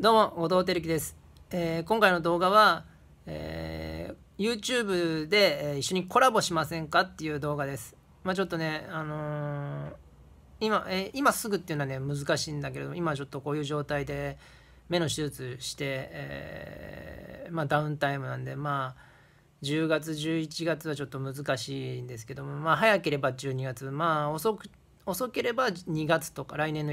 どうも、後藤照樹です、えー、今回の動画は、えー、YouTube で、え一緒にコラボしませんかっていう動画です。まあ、ちょっとね、あのー、今、え今すぐっていうのはね、難しいんだけど今ちょっとこういう状態で目の手術して、えまあ、ダウンタイムなんで、まあ、10月、11月はちょっと難しいんですけども、まあ、早ければ12月、まあ遅く、遅ければ2月とか、来年の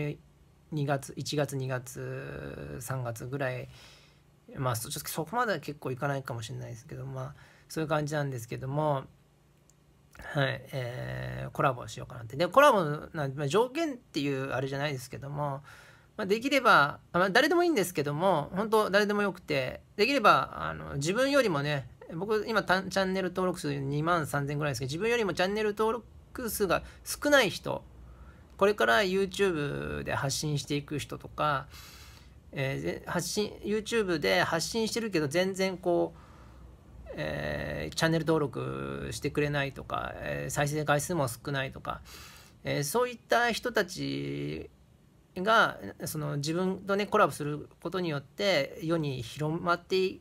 2月1月2月3月ぐらいまあそこまでは結構いかないかもしれないですけどまあそういう感じなんですけどもはいえー、コラボしようかなってでコラボなん、まあ、条件っていうあれじゃないですけども、まあ、できれば、まあ、誰でもいいんですけども本当誰でもよくてできればあの自分よりもね僕今チャンネル登録数2万3000ぐらいですけど自分よりもチャンネル登録数が少ない人これから YouTube で発信していく人とか、えー、発信 YouTube で発信してるけど全然こうえー、チャンネル登録してくれないとか、えー、再生回数も少ないとか、えー、そういった人たちがその自分とねコラボすることによって世に広まって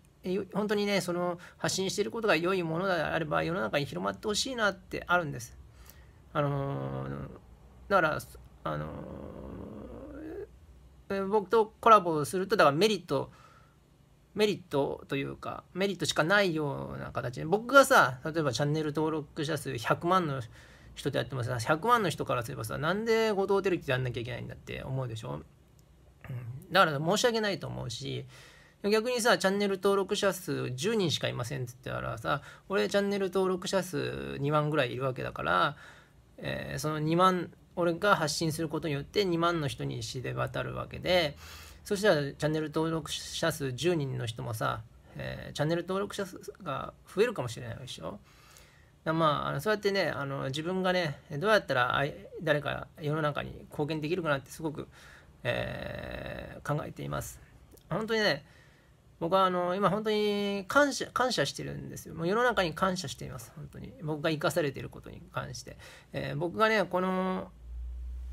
本当にねその発信していることが良いものであれば世の中に広まってほしいなってあるんです。あのーだからあのー、僕とコラボするとだからメリットメリットというかメリットしかないような形で僕がさ例えばチャンネル登録者数100万の人とやってもさ100万の人からすればさなんで後藤輝樹やんなきゃいけないんだって思うでしょ、うん、だから申し訳ないと思うし逆にさチャンネル登録者数10人しかいませんっつったらさ俺チャンネル登録者数2万ぐらいいるわけだから、えー、その2万俺が発信することによって2万の人に知れ渡るわけでそしたらチャンネル登録者数10人の人もさ、えー、チャンネル登録者数が増えるかもしれないでしょまあ、あのそうやってねあの自分がねどうやったら誰か世の中に貢献できるかなってすごく、えー、考えています本当にね僕はあの今本当に感謝感謝してるんですよもう世の中に感謝しています本当に僕が生かされていることに関して、えー、僕がねこの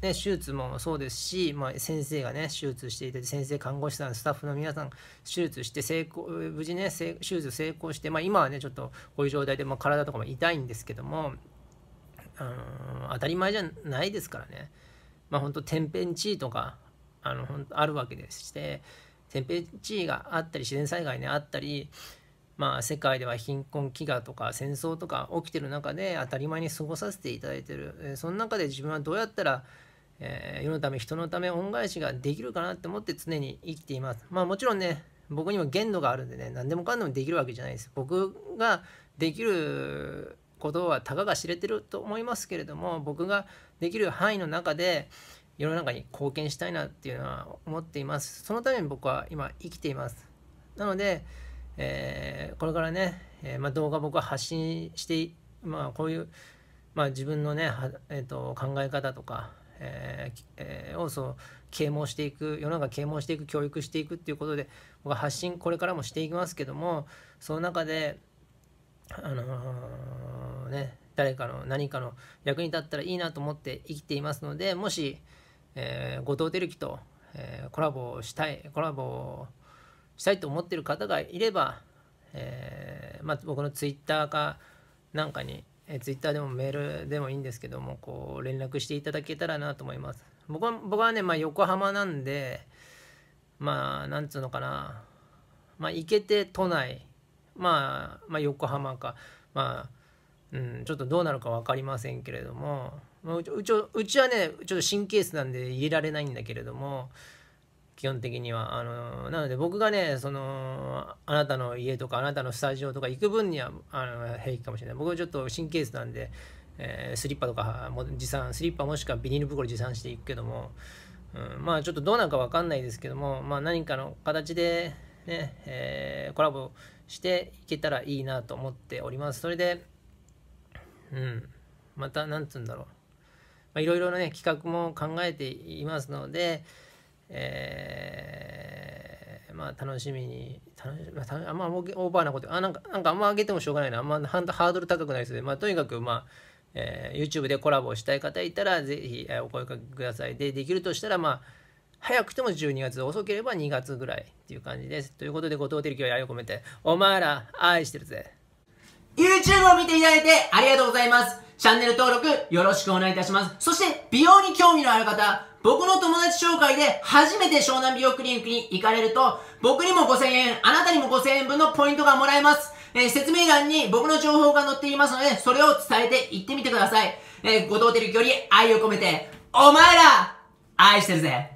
ね、手術もそうですし、まあ、先生がね手術していて先生看護師さんスタッフの皆さん手術して成功無事ね手術成功して、まあ、今はねちょっとこういう状態で、まあ、体とかも痛いんですけども、あのー、当たり前じゃないですからね、まあ、本天変地異とかあのあるわけでして天変地異があったり自然災害ねあったりまあ、世界では貧困飢餓とか戦争とか起きてる中で当たり前に過ごさせていただいてる、その中で自分はどうやったらえー、世のため人のため恩返しができるかなって思って常に生きています。まあもちろんね僕にも限度があるんでね何でもかんでもできるわけじゃないです。僕ができることはたかが知れてると思いますけれども僕ができる範囲の中で世の中に貢献したいなっていうのは思っています。そのために僕は今生きています。なので、えー、これからね、えー、まあ、動画僕は発信して、まあ、こういう、まあ、自分のね、えーと、と考え方とか、えをそう啓蒙していく世の中啓蒙していく教育していくっていうことで僕は発信これからもしていきますけどもその中であのね誰かの何かの役に立ったらいいなと思って生きていますのでもし、えー、後藤輝樹と、えー、コラボしたいコラボしたいと思ってる方がいれば、えーまあ、僕のツイッターかなんかにえ Twitter でもメールでもいいんですけどもこう連絡していただけたらなと思います僕は僕はね、まあ、横浜なんでまあなんつうのかなまあ行けて都内、まあ、まあ横浜かまあうん、ちょっとどうなるか分かりませんけれどもうちうちはねちょっと神経質なんで入れられないんだけれども基本的には。あのなので僕がね、その、あなたの家とか、あなたのスタジオとか行く分には、あの、平気かもしれない。僕はちょっと神経質なんで、えー、スリッパとかも持参、スリッパもしくはビニール袋持参していくけども、うん、まあちょっとどうなるかわかんないですけども、まあ何かの形で、ね、えー、コラボしていけたらいいなと思っております。それで、うん、また、なんつうんだろう。まいろいろね、企画も考えていますので、えー、まあ楽しみに、楽しまあ、あんまオーバーなこと、あ、なんか、なんかあんま上げてもしょうがないな、あんまハードル高くないですで、まあとにかく、まあ、えー、YouTube でコラボしたい方いたら、ぜひ、えー、お声かけください。で、できるとしたら、まあ、早くても12月、遅ければ2月ぐらいっていう感じです。ということで、後藤輝樹は愛を込めて、お前ら愛してるぜ。YouTube を見ていただいてありがとうございます。チャンネル登録よろしくお願いいたします。そして、美容に興味のある方、僕の友達紹介で初めて湘南美容クリニックに行かれると、僕にも5000円、あなたにも5000円分のポイントがもらえます。えー、説明欄に僕の情報が載っていますので、それを伝えて行ってみてください。えー、ご当テレビより愛を込めて、お前ら、愛してるぜ